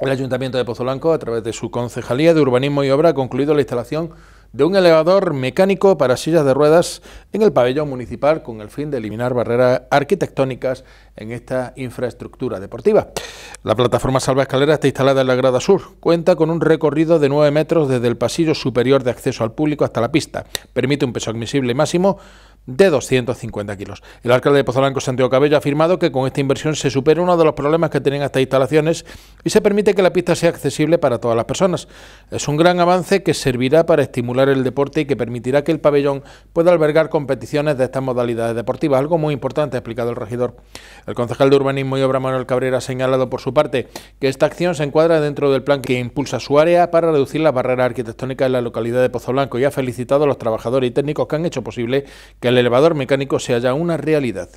El Ayuntamiento de Pozolanco, a través de su Concejalía de Urbanismo y Obra, ha concluido la instalación de un elevador mecánico para sillas de ruedas en el pabellón municipal con el fin de eliminar barreras arquitectónicas en esta infraestructura deportiva. La plataforma Salva Escalera está instalada en la Grada Sur. Cuenta con un recorrido de 9 metros desde el pasillo superior de acceso al público hasta la pista. Permite un peso admisible máximo de 250 kilos. El alcalde de Pozoblanco Santiago Cabello, ha afirmado que con esta inversión se supera uno de los problemas que tienen estas instalaciones y se permite que la pista sea accesible para todas las personas. Es un gran avance que servirá para estimular el deporte y que permitirá que el pabellón pueda albergar competiciones de estas modalidades deportivas, algo muy importante, ha explicado el regidor. El concejal de Urbanismo y Obra Manuel Cabrera ha señalado por su parte que esta acción se encuadra dentro del plan que impulsa su área para reducir las barreras arquitectónicas en la localidad de Pozoblanco y ha felicitado a los trabajadores y técnicos que han hecho posible que el elevador mecánico se halla una realidad.